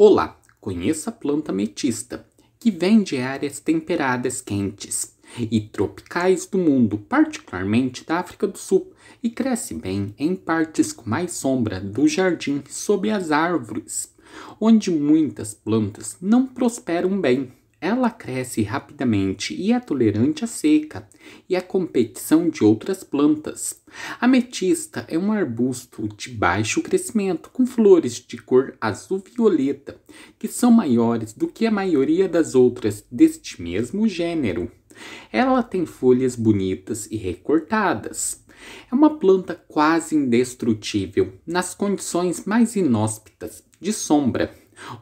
Olá, conheça a planta metista, que vem de áreas temperadas quentes e tropicais do mundo, particularmente da África do Sul, e cresce bem em partes com mais sombra do jardim sob as árvores, onde muitas plantas não prosperam bem. Ela cresce rapidamente e é tolerante à seca e à competição de outras plantas. A ametista é um arbusto de baixo crescimento com flores de cor azul-violeta, que são maiores do que a maioria das outras deste mesmo gênero. Ela tem folhas bonitas e recortadas. É uma planta quase indestrutível nas condições mais inóspitas de sombra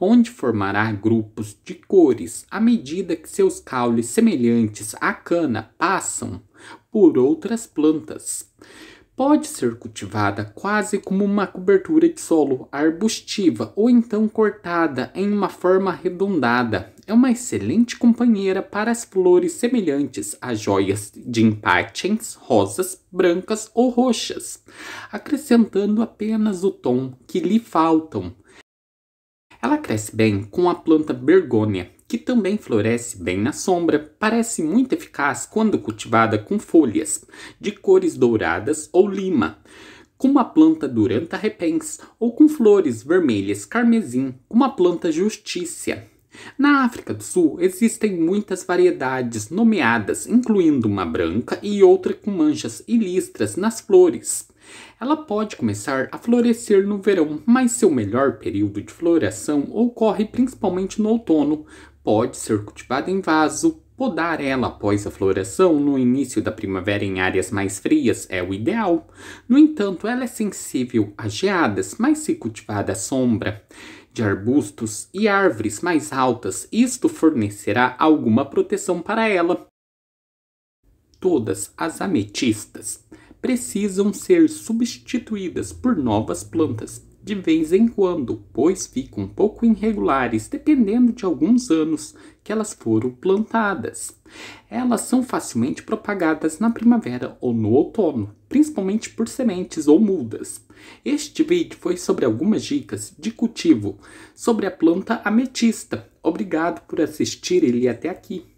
onde formará grupos de cores à medida que seus caules semelhantes à cana passam por outras plantas. Pode ser cultivada quase como uma cobertura de solo arbustiva ou então cortada em uma forma arredondada. É uma excelente companheira para as flores semelhantes a joias de empatens, rosas, brancas ou roxas, acrescentando apenas o tom que lhe faltam. Ela cresce bem com a planta bergônia, que também floresce bem na sombra, parece muito eficaz quando cultivada com folhas de cores douradas ou lima, como a planta duranta repens ou com flores vermelhas carmesim, como a planta justícia. Na África do Sul existem muitas variedades nomeadas, incluindo uma branca e outra com manchas e listras nas flores. Ela pode começar a florescer no verão, mas seu melhor período de floração ocorre principalmente no outono. Pode ser cultivada em vaso, Podar ela após a floração no início da primavera em áreas mais frias é o ideal. No entanto, ela é sensível a geadas, mas se cultivada à sombra de arbustos e árvores mais altas, isto fornecerá alguma proteção para ela. Todas as ametistas precisam ser substituídas por novas plantas de vez em quando, pois ficam um pouco irregulares dependendo de alguns anos que elas foram plantadas. Elas são facilmente propagadas na primavera ou no outono, principalmente por sementes ou mudas. Este vídeo foi sobre algumas dicas de cultivo sobre a planta ametista. Obrigado por assistir ele até aqui.